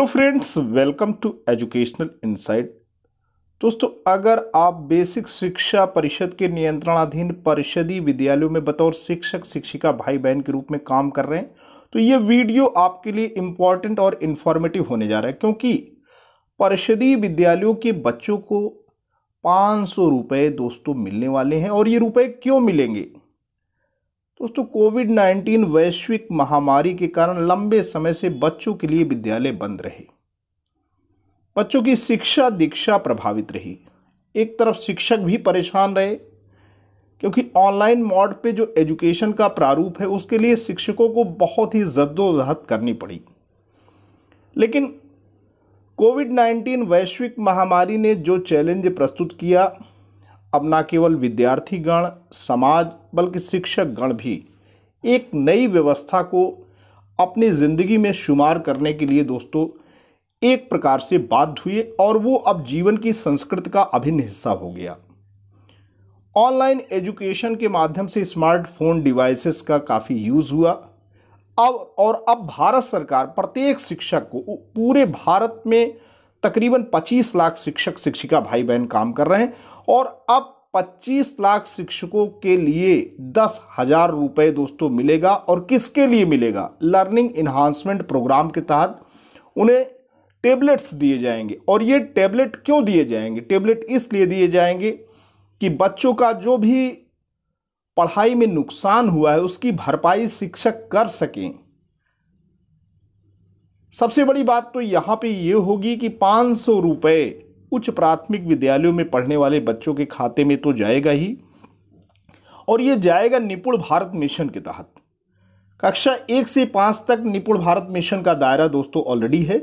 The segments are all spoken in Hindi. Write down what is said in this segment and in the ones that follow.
Hello friends welcome to educational insight दोस्तों अगर आप बेसिक शिक्षा परिषद के नियंत्रणाधीन परिषदी विद्यालयों में बतौर शिक्षक शिक्षिका भाई बहन के रूप में काम कर रहे हैं तो ये वीडियो आपके लिए इम्पॉर्टेंट और इन्फॉर्मेटिव होने जा रहा है क्योंकि परिषदी विद्यालयों के बच्चों को पाँच सौ रुपये दोस्तों मिलने वाले हैं और ये रुपये क्यों मिलेंगे दोस्तों कोविड 19 वैश्विक महामारी के कारण लंबे समय से बच्चों के लिए विद्यालय बंद रहे बच्चों की शिक्षा दीक्षा प्रभावित रही एक तरफ शिक्षक भी परेशान रहे क्योंकि ऑनलाइन मोड पे जो एजुकेशन का प्रारूप है उसके लिए शिक्षकों को बहुत ही जद्दोजहद करनी पड़ी लेकिन कोविड 19 वैश्विक महामारी ने जो चैलेंज प्रस्तुत किया अब ना केवल विद्यार्थी गण समाज बल्कि शिक्षक गण भी एक नई व्यवस्था को अपनी ज़िंदगी में शुमार करने के लिए दोस्तों एक प्रकार से बाध्य हुए और वो अब जीवन की संस्कृति का अभिन्न हिस्सा हो गया ऑनलाइन एजुकेशन के माध्यम से स्मार्टफोन डिवाइसेस का काफ़ी यूज़ हुआ अब और अब भारत सरकार प्रत्येक शिक्षक को पूरे भारत में तकरीबन 25 लाख शिक्षक शिक्षिका भाई बहन काम कर रहे हैं और अब 25 लाख शिक्षकों के लिए दस हजार रुपये दोस्तों मिलेगा और किसके लिए मिलेगा लर्निंग इन्हांसमेंट प्रोग्राम के तहत उन्हें टेबलेट्स दिए जाएंगे और ये टेबलेट क्यों दिए जाएंगे टेबलेट इसलिए दिए जाएंगे कि बच्चों का जो भी पढ़ाई में नुकसान हुआ है उसकी भरपाई शिक्षक कर सकें सबसे बड़ी बात तो यहाँ पे ये होगी कि पाँच सौ रुपये उच्च प्राथमिक विद्यालयों में पढ़ने वाले बच्चों के खाते में तो जाएगा ही और ये जाएगा निपुण भारत मिशन के तहत कक्षा एक से पाँच तक निपुण भारत मिशन का दायरा दोस्तों ऑलरेडी है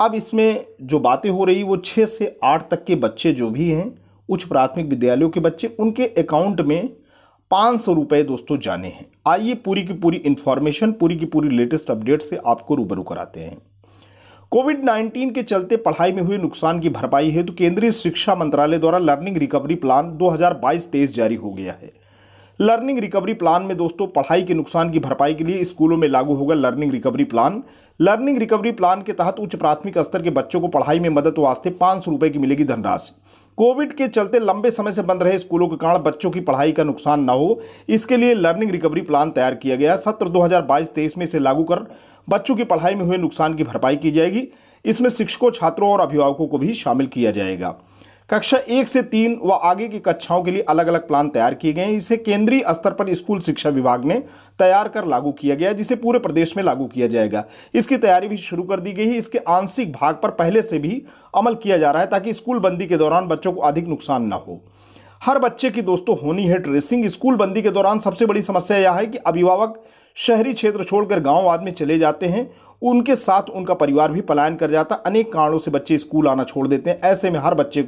अब इसमें जो बातें हो रही वो छः से आठ तक के बच्चे जो भी हैं उच्च प्राथमिक विद्यालयों के बच्चे उनके अकाउंट में पाँच सौ रुपये दोस्तों जाने हैं आइए पूरी की पूरी इन्फॉर्मेशन पूरी की पूरी लेटेस्ट अपडेट से आपको रूबरू कराते हैं कोविड 19 के चलते पढ़ाई में हुए नुकसान की भरपाई हेतु तो केंद्रीय शिक्षा मंत्रालय द्वारा लर्निंग रिकवरी प्लान 2022-23 जारी हो गया है लर्निंग रिकवरी प्लान में दोस्तों पढ़ाई के नुकसान की भरपाई के लिए स्कूलों में लागू होगा learning recovery plan learning recovery plan के तहत उच्च प्राथमिक स्तर के बच्चों को पढ़ाई में मदद वास्ते पाँच सौ की मिलेगी धनराशि कोविड के चलते लंबे समय से बंद रहे स्कूलों के कारण बच्चों की पढ़ाई का नुकसान न हो इसके लिए लर्निंग रिकवरी प्लान तैयार किया गया सत्र 2022-23 में इसे लागू कर बच्चों की पढ़ाई में हुए नुकसान की भरपाई की जाएगी इसमें शिक्षकों छात्रों और अभिभावकों को भी शामिल किया जाएगा कक्षा एक से तीन व आगे की कक्षाओं के लिए अलग अलग प्लान तैयार किए गए हैं इसे केंद्रीय स्तर पर स्कूल शिक्षा विभाग ने तैयार कर लागू किया गया जिसे पूरे प्रदेश में लागू किया जाएगा इसकी तैयारी भी शुरू कर दी गई है इसके आंशिक भाग पर पहले से भी अमल किया जा रहा है ताकि स्कूल बंदी के दौरान बच्चों को अधिक नुकसान न हो हर बच्चे की दोस्तों होनी है ट्रेसिंग स्कूल बंदी के दौरान सबसे बड़ी समस्या यह है कि अभिभावक शहरी क्षेत्र छोड़कर गांव आदि में चले जाते हैं उनके साथ उनका परिवार भी पलायन कर जाता अनेक कारणों से बच्चे स्कूल आना छोड़ देते हैं ऐसे में हर बच्चे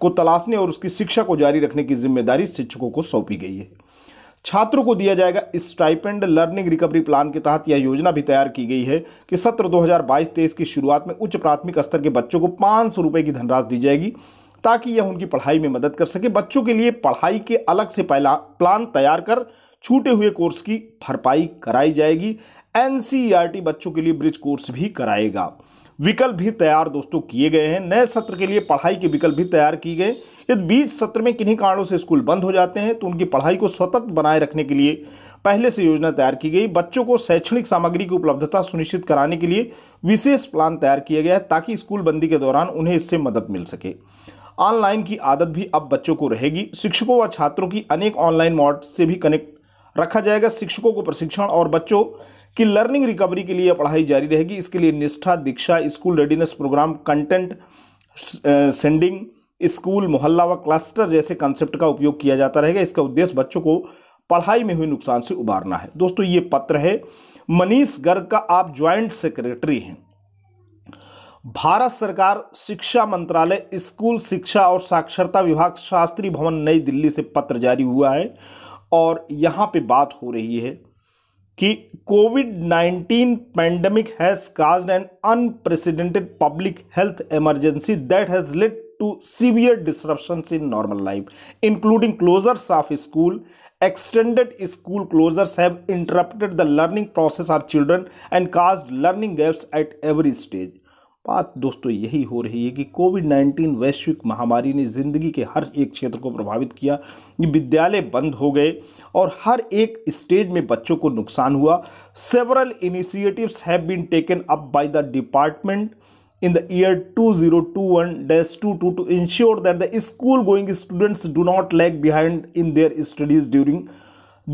को तलाशने और उसकी शिक्षा को जारी रखने की जिम्मेदारी शिक्षकों को सौंपी गई है छात्रों को दिया जाएगा स्टाइपेंड लर्निंग रिकवरी प्लान के तहत यह योजना भी तैयार की गई है कि सत्र 2022-23 की शुरुआत में उच्च प्राथमिक स्तर के बच्चों को पाँच सौ रुपये की धनराशि दी जाएगी ताकि यह उनकी पढ़ाई में मदद कर सके बच्चों के लिए पढ़ाई के अलग से पहला प्लान तैयार कर छूटे हुए कोर्स की भरपाई कराई जाएगी एन बच्चों के लिए ब्रिज कोर्स भी कराएगा विकल्प भी तैयार दोस्तों किए गए हैं नए सत्र के लिए पढ़ाई के विकल्प भी तैयार किए गए यदि बीच सत्र में किन्हीं कारणों से स्कूल बंद हो जाते हैं तो उनकी पढ़ाई को सतत बनाए रखने के लिए पहले से योजना तैयार की गई बच्चों को शैक्षणिक सामग्री की उपलब्धता सुनिश्चित कराने के लिए विशेष प्लान तैयार किया गया है ताकि स्कूल बंदी के दौरान उन्हें इससे मदद मिल सके ऑनलाइन की आदत भी अब बच्चों को रहेगी शिक्षकों व छात्रों की अनेक ऑनलाइन मॉड से भी कनेक्ट रखा जाएगा शिक्षकों को प्रशिक्षण और बच्चों कि लर्निंग रिकवरी के लिए पढ़ाई जारी रहेगी इसके लिए Nishtha Diksha school readiness program content sending school मोहल्ला व क्लस्टर जैसे कंसेप्ट का उपयोग किया जाता रहेगा इसका उद्देश्य बच्चों को पढ़ाई में हुए नुकसान से उबारना है दोस्तों ये पत्र है मनीष गर्ग का आप ज्वाइंट सेक्रेटरी हैं भारत सरकार शिक्षा मंत्रालय स्कूल शिक्षा और साक्षरता विभाग शास्त्री भवन नई दिल्ली से पत्र जारी हुआ है और यहाँ पे बात हो रही है The covid 19 pandemic has caused an unprecedented public health emergency that has led to severe disruptions in normal life, including closures of school. Extended school closures have interrupted the learning process of children and caused learning gaps at every stage. बात दोस्तों यही हो रही है कि कोविड नाइन्टीन वैश्विक महामारी ने ज़िंदगी के हर एक क्षेत्र को प्रभावित किया विद्यालय बंद हो गए और हर एक स्टेज में बच्चों को नुकसान हुआ several initiatives have been taken up by the department two one dash 2021 to to ensure that the school going students do not lack behind in their studies during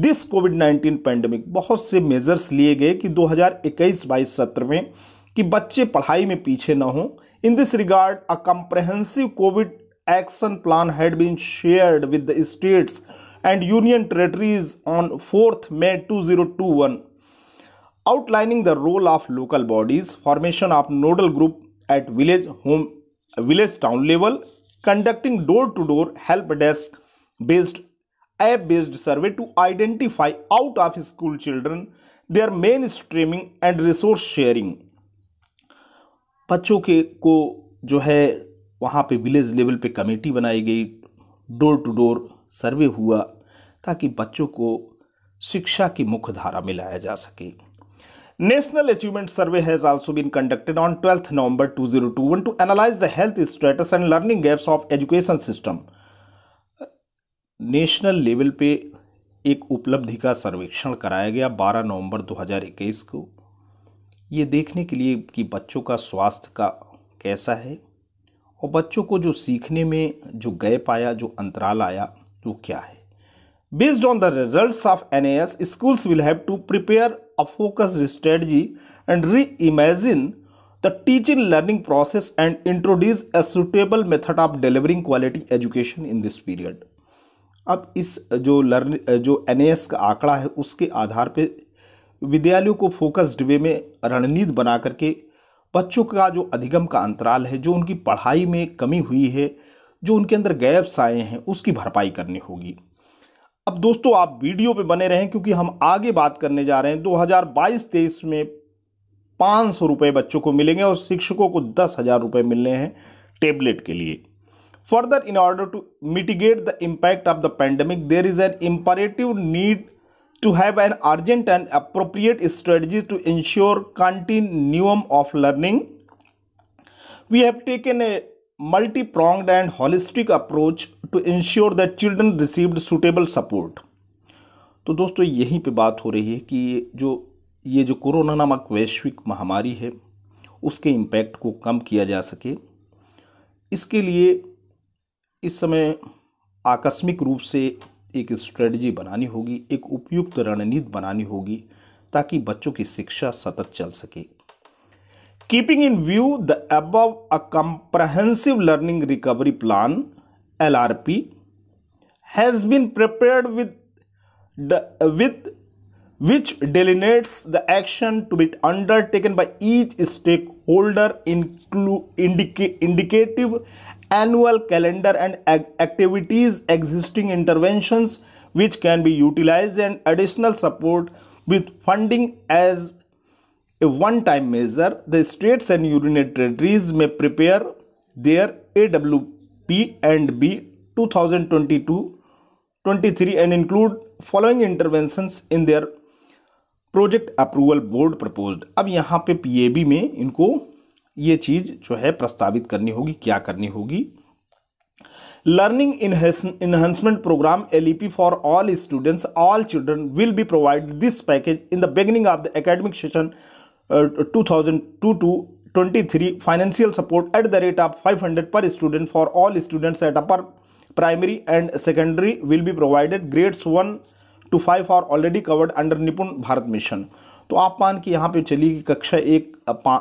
this Covid 19 pandemic बहुत से मेजर्स लिए गए कि 2021-22 सत्र में कि बच्चे पढ़ाई में पीछे न हों in this regard a comprehensive covid action plan had been shared with the states and union territories on fourth May two zero two one outlining the role of local bodies formation of nodal group at village home village town level conducting door to door help desk based app based survey to identify out of school children their mainstreaming and resource sharing बच्चों के को जो है वहाँ पे विलेज लेवल पे कमेटी बनाई गई डोर टू डोर सर्वे हुआ ताकि बच्चों को शिक्षा की मुख्य धारा में लाया जा सके national achievement survey has also been conducted on twelfth November 2021 to analyse the health status and learning gaps of education system national level पे एक उपलब्धि का सर्वेक्षण कराया गया 12 नवंबर 2021 को ये देखने के लिए कि बच्चों का स्वास्थ्य का कैसा है और बच्चों को जो सीखने में जो गैप आया जो अंतराल आया वो क्या है based on the result of N S schools will have to prepare a focus strategy and reimagine the teaching learning process and introduce a suitable method of delivering quality education in this period अब इस जो लर्न जो एन का आंकड़ा है उसके आधार पर विद्यालयों को फोकस्ड वे में रणनीति बना करके बच्चों का जो अधिगम का अंतराल है जो उनकी पढ़ाई में कमी हुई है जो उनके अंदर गैप्स आए हैं उसकी भरपाई करनी होगी अब दोस्तों आप वीडियो पे बने रहें क्योंकि हम आगे बात करने जा रहे हैं 2022 हज़ार में पाँच सौ रुपये बच्चों को मिलेंगे और शिक्षकों को दस हज़ार रुपये मिलने हैं टेबलेट के लिए further in order to mitigate the impact of the pandemic there is an imperative need to have an urgent and appropriate strategy to ensure continuum of learning. We have taken a multi-pronged and holistic approach to ensure that children received suitable support. तो दोस्तों यहीं पे बात हो रही है कि जो ये जो कोरोना नामक वैश्विक महामारी है उसके इम्पैक्ट को कम किया जा सके इसके लिए इस समय आकस्मिक रूप से एक स्ट्रेटजी बनानी होगी एक उपयुक्त रणनीति बनानी होगी ताकि बच्चों की शिक्षा सतत चल सके keeping in view the above a comprehensive learning recovery plan L R P has been prepare with with which delineates the action to be undertaken by each stakeholder inclu- indica- annual calendar and activities, existing interventions which can be utilized and additional support with funding as a one-time measure. The states and union territories may prepare their AWP and B 2022-23 and include following interventions in their project approval board proposed अब यहाँ पे पीएबी में इनको ये चीज जो है प्रस्तावित करनी होगी क्या करनी होगी learning enhancement programme L E P for all students all children will be provide this package in the beginning of the academic session two thousand two two twenty three financial support at the rate of five hundred per student for all students at upper primary and secondary will be provided grades one two five are already covered under Nipun Bharat mission तो आप मान के यहाँ पे चलिए कि कक्षा एक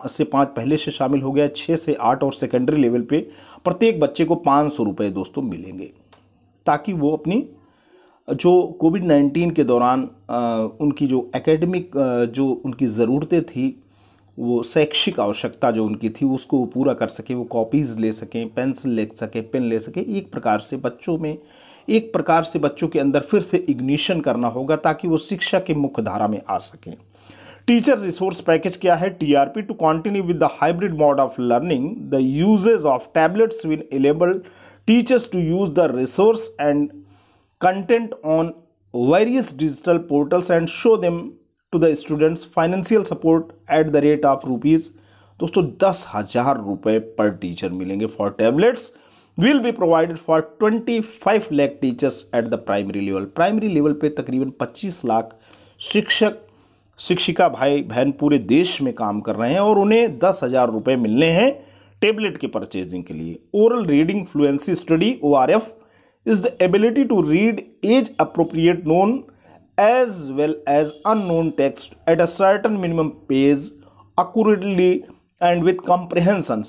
से पाँच पहले से शामिल हो गया छः से आठ और सेकेंडरी लेवल पे प्रत्येक बच्चे को पाँच सौ रुपये दोस्तों मिलेंगे ताकि वो अपनी जो कोविड नाइन्टीन के दौरान उनकी जो एकेडमिक जो उनकी ज़रूरतें थी वो शैक्षिक आवश्यकता जो उनकी थी उसको वो पूरा कर सकें वो कॉपीज़ ले सकें पेंसिल ले सकें पेन ले सकें एक प्रकार से बच्चों में एक प्रकार से बच्चों के अंदर फिर से इग्निशन करना होगा ताकि वो शिक्षा के मुख्य धारा में आ सकें टीचर रिसोर्स पैकेज क्या है TRP to continue with the hybrid mode of learning the usages of tablets will enable teachers to use the resource and content on various digital portals and show them to the students financial support at the rate of rupees दोस्तों दस हजार रुपये पर टीचर मिलेंगे for tablets will be provided for twenty five lakh teachers at the primary level primary level पे तकरीबन पच्चीस लाख शिक्षक शिक्षिका भाई बहन पूरे देश में काम कर रहे हैं और उन्हें दस हज़ार रुपये मिलने हैं टेबलेट के परचेजिंग के लिए oral reading fluency study O R F is the ability to read age appropriate known as well as unknown text at a certain minimum page accurately and with comprehensions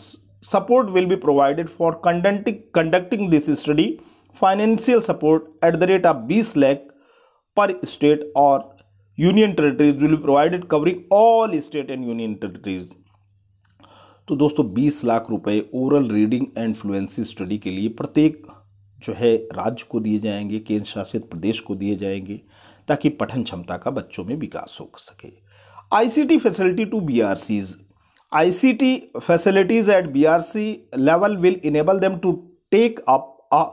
support will be provided for conducting conducting this study financial support at the rate of बीस लैख पर स्टेट और union territories will provided covering all state and union union तो दोस्तों बीस लाख रुपए oral reading and fluency study के लिए प्रत्येक जो है राज्य को दिए जाएंगे केंद्र शासित प्रदेश को दिए जाएंगे ताकि पठन क्षमता का बच्चों में विकास हो सके ICT facility to BRCs ICT facilities at BRC level will enable them to take up a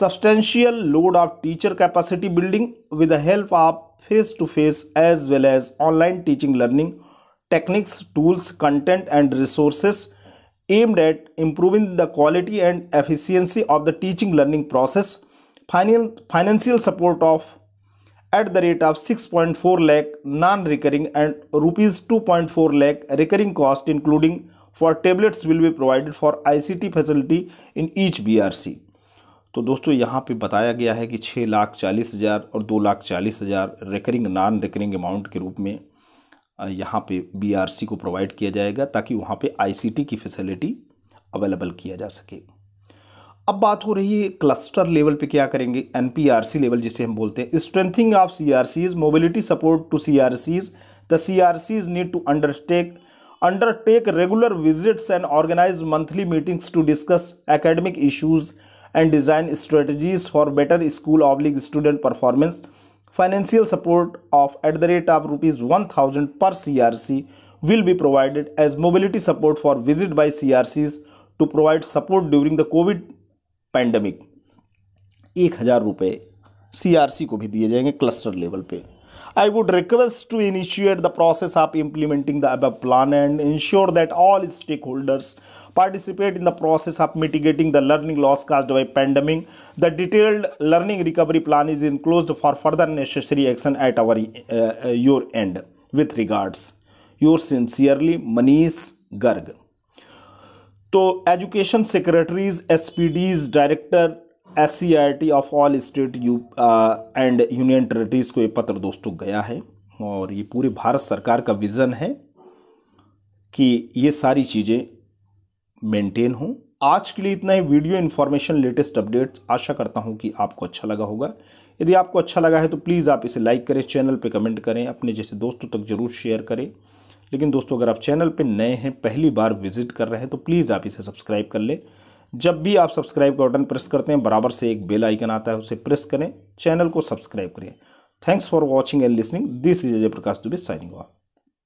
substantial load of teacher capacity building with the help of face-to-face as well as online teaching learning techniques, tools, content and resources aimed at improving the quality and efficiency of the teaching learning process. Final, financial support of at the rate of 6.4 lakh non-recurring and rupees 2.4 lakh recurring cost including for tablets will be provided for ICT facility in each BRC. तो दोस्तों यहाँ पे बताया गया है कि छः लाख चालीस हज़ार और दो लाख चालीस हज़ार रिकरिंग नॉन रिकरिंग अमाउंट के रूप में यहाँ पे बीआरसी को प्रोवाइड किया जाएगा ताकि वहाँ पे आईसीटी की फैसिलिटी अवेलेबल किया जा सके अब बात हो रही है क्लस्टर लेवल पे क्या करेंगे एनपीआरसी लेवल जिसे हम बोलते हैं strengthening of CRCs mobility support to CRCs the Cs need to undertake regular visits and organise monthly meetings to discuss academic academic and design strategies for better school oblique student performance financial support of at the rate of rupees 1000 per crc will be provided as mobility support for visit by crcs to provide support during the covid pandemic One thousand हज़ार CRC को भी दिए जाएंगे क्लस्टर पे I would request to initiate the process of implementing the above plan and ensure that all stakeholders participate in the process of mitigating the learning loss caused by pandemic. The detailed learning recovery plan is enclosed for further necessary action at our uh, your end. With regards, yours sincerely, Manish Garg. to education secretaries spds director एस of all state U and union territories को ये पत्र दोस्तों गया है और ये पूरे भारत सरकार का विज़न है कि ये सारी चीज़ें मेंटेन हूँ आज के लिए इतना ही वीडियो इन्फॉर्मेशन लेटेस्ट अपडेट्स आशा करता हूँ कि आपको अच्छा लगा होगा यदि आपको अच्छा लगा है तो प्लीज़ आप इसे लाइक करें चैनल पर कमेंट करें अपने जैसे दोस्तों तक ज़रूर शेयर करें लेकिन दोस्तों अगर आप चैनल पर नए हैं पहली बार विजिट कर रहे हैं तो प्लीज़ आप इसे सब्सक्राइब कर लें जब भी आप सब्सक्राइब का बटन प्रेस करते हैं बराबर से एक बेल आइकन आता है उसे प्रेस करें चैनल को सब्सक्राइब करें thanks for watching and listening this is Ajay Prakash Dubey signing of